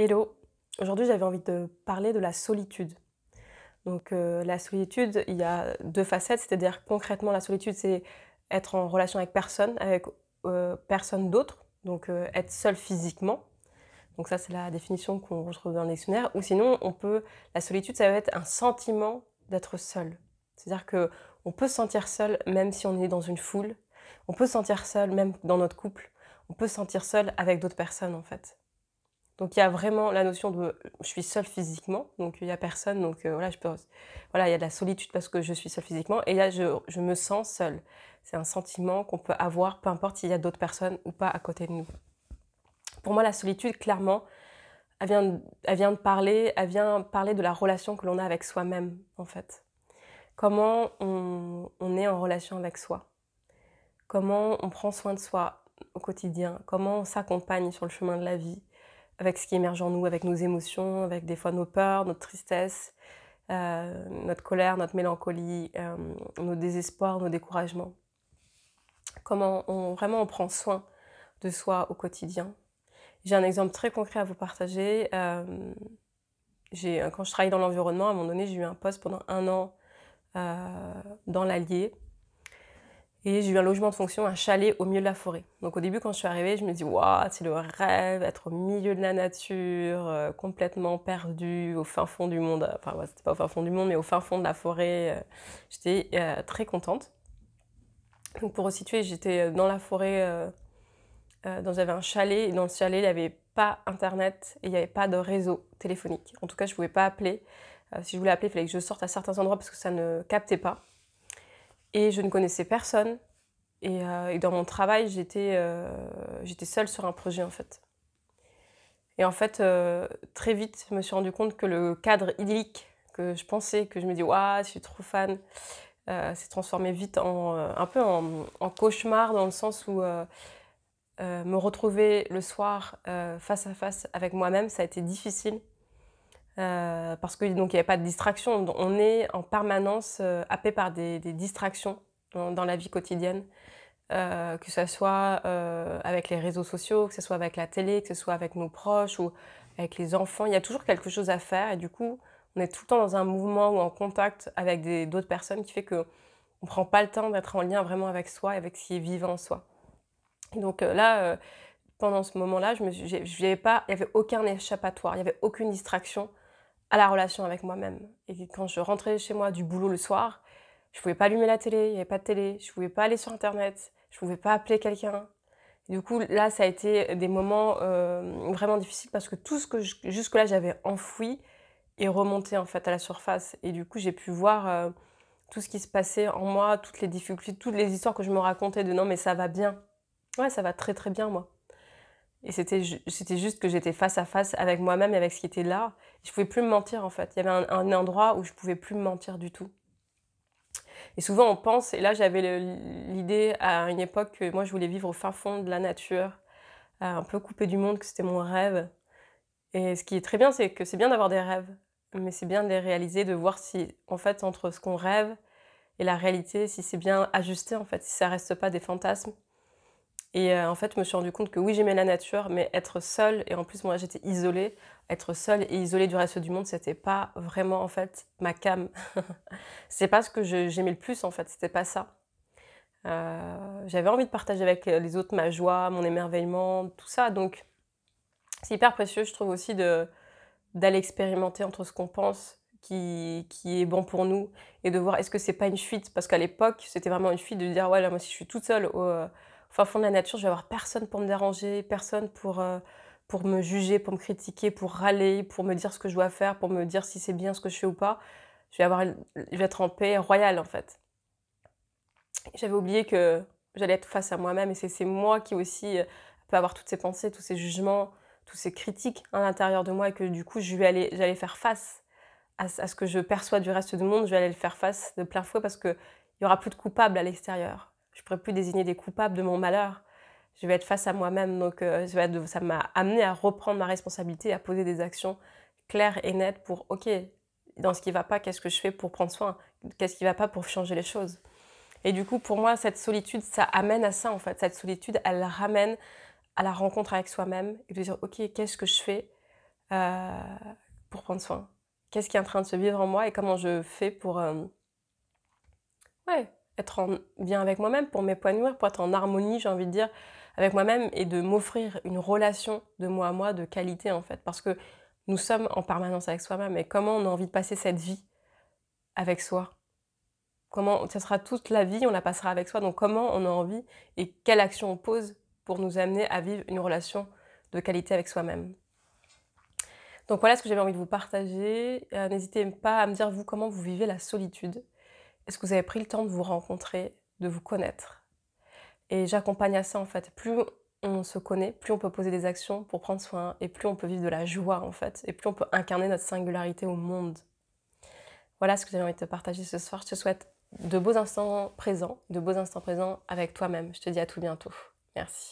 Hello, aujourd'hui j'avais envie de parler de la solitude. Donc euh, la solitude, il y a deux facettes, c'est-à-dire concrètement la solitude c'est être en relation avec personne, avec euh, personne d'autre, donc euh, être seul physiquement. Donc ça c'est la définition qu'on retrouve dans le dictionnaire. Ou sinon on peut, la solitude ça va être un sentiment d'être seul. C'est-à-dire que on peut se sentir seul même si on est dans une foule. On peut se sentir seul même dans notre couple. On peut se sentir seul avec d'autres personnes en fait. Donc il y a vraiment la notion de je suis seule physiquement, donc il n'y a personne, donc euh, voilà, je peux, voilà, il y a de la solitude parce que je suis seule physiquement, et là je, me sens seule. C'est un sentiment qu'on peut avoir, peu importe s'il y a d'autres personnes ou pas à côté de nous. Pour moi, la solitude, clairement, elle vient, vient de parler, elle vient parler de la relation que l'on a avec soi-même, en fait. Comment on est en relation avec soi. Comment on prend soin de soi au quotidien. Comment on s'accompagne sur le chemin de la vie avec ce qui émerge en nous, avec nos émotions, avec des fois nos peurs, notre tristesse, euh, notre colère, notre mélancolie, euh, nos désespoirs, nos découragements. Comment on, vraiment on prend soin de soi au quotidien. J'ai un exemple très concret à vous partager. Euh, quand je travaille dans l'environnement, à un moment donné, j'ai eu un poste pendant un an dans l'Allier et j'ai eu un logement de fonction, un chalet au milieu de la forêt. Donc au début, quand je suis arrivée, je me dis waouh, c'est le rêve, être au milieu de la nature, euh, complètement perdue, au fin fond du monde. Enfin, c'était pas au fin fond du monde, mais au fin fond de la forêt. Euh, j'étais euh, très contente. Donc pour resituer, j'étais dans la forêt, j'avais un chalet, et dans le chalet, il n'y avait pas internet et il n'y avait pas de réseau téléphonique. En tout cas, je ne pouvais pas appeler. si je voulais appeler, il fallait que je sorte à certains endroits parce que ça ne captait pas. Et je ne connaissais personne. Et, euh, dans mon travail, j'étais, euh, j'étais seule sur un projet en fait. Et en fait, euh, très vite, je me suis rendu compte que le cadre idyllique que je pensais, que je me dis, waouh, je suis trop fan, s'est transformé vite en un peu en, en, cauchemar dans le sens où me retrouver le soir face à face avec moi-même, ça a été difficile euh, parce qu'il n'y avait pas de distraction. On est en permanence euh, happé par des, distractions dans, la vie quotidienne, euh, que ce soit avec les réseaux sociaux, que ce soit avec la télé, que ce soit avec nos proches ou avec les enfants. Il y a toujours quelque chose à faire et du coup, on est tout le temps dans un mouvement ou en contact avec d'autres personnes qui fait qu'on ne prend pas le temps d'être en lien vraiment avec soi et avec ce qui est vivant en soi. donc là, pendant ce moment-là, je il n'y avait aucun échappatoire, il n'y avait aucune distraction à la relation avec moi-même. Et quand je rentrais chez moi du boulot le soir, je ne pouvais pas allumer la télé, il n'y avait pas de télé, je ne pouvais pas aller sur internet, je ne pouvais pas appeler quelqu'un. Du coup, là, ça a été des moments euh, vraiment difficiles parce que tout ce que jusque-là j'avais enfoui est remonté en fait à la surface. Et du coup, j'ai pu voir euh, tout ce qui se passait en moi, toutes les difficultés, toutes les histoires que je me racontais de non mais ça va bien. Ouais, ça va très très bien moi. Et c'était juste que j'étais face à face avec moi-même et avec ce qui était là. Je pouvais plus me mentir en fait. Il y avait un, endroit où je pouvais plus me mentir du tout. Et souvent on pense, et là j'avais l'idée à une époque que moi je voulais vivre au fin fond de la nature, euh, un peu coupé du monde, que c'était mon rêve. Et ce qui est très bien, c'est que c'est bien d'avoir des rêves, mais c'est bien de les réaliser, de voir si en fait entre ce qu'on rêve et la réalité, si c'est bien ajusté en fait, si ça reste pas des fantasmes. Et euh, en fait, je me suis rendu compte que oui, j'aimais la nature, mais être seule, et en plus, moi, j'étais isolée, être seule et isolée du reste du monde, c'était pas vraiment, en fait, ma cam. c'est pas ce que j'aimais le plus, en fait, c'était pas ça. Euh, j'avais envie de partager avec les autres ma joie, mon émerveillement, tout ça. Donc, c'est hyper précieux, je trouve aussi, d'aller expérimenter entre ce qu'on pense qui, est bon pour nous et de voir est-ce que c'est pas une fuite parce qu'à l'époque c'était vraiment une fuite de dire ouais là, moi si je suis toute seule oh, euh, au fond de la nature, je vais avoir personne pour me déranger, personne pour, euh, pour me juger, pour me critiquer, pour râler, pour me dire ce que je dois faire, pour me dire si c'est bien ce que je fais ou pas. Je vais, avoir je vais être en paix royale en fait. J'avais oublié que j'allais être face à moi-même et c'est moi qui aussi euh, peut avoir toutes ces pensées, tous ces jugements, toutes ces critiques à l'intérieur de moi et que du coup j'allais faire face à, ce que je perçois du reste du monde, je vais aller le faire face de plein fouet parce qu'il n'y aura plus de coupables à l'extérieur je pourrais plus désigner des coupables de mon malheur. Je vais être face à moi-même. Donc, euh, ça m'a amené à reprendre ma responsabilité, à poser des actions claires et nettes pour, OK, dans ce qui ne va pas, qu'est-ce que je fais pour prendre soin Qu'est-ce qui ne va pas pour changer les choses Et du coup, pour moi, cette solitude, ça amène à ça, en fait. Cette solitude, elle ramène à la rencontre avec soi-même et de dire, OK, qu'est-ce que je fais euh, pour prendre soin Qu'est-ce qui est en train de se vivre en moi et comment je fais pour... Euh, ouais, être en bien avec moi-même, pour m'épanouir, pour être en harmonie, j'ai envie de dire, avec moi-même et de m'offrir une relation de moi à moi de qualité en fait. Parce que nous sommes en permanence avec soi-même et comment on a envie de passer cette vie avec soi Comment ça sera toute la vie, on la passera avec soi. Donc comment on a envie et quelle action on pose pour nous amener à vivre une relation de qualité avec soi-même. Donc voilà ce que j'avais envie de vous partager. Euh, n'hésitez pas à me dire vous comment vous vivez la solitude. Est-ce que vous avez pris le temps de vous rencontrer, de vous connaître Et j'accompagne à ça en fait. Plus on se connaît, plus on peut poser des actions pour prendre soin et plus on peut vivre de la joie en fait et plus on peut incarner notre singularité au monde. Voilà ce que j'ai envie de te partager ce soir. Je te souhaite de beaux instants présents, de beaux instants présents avec toi-même. Je te dis à tout bientôt. Merci.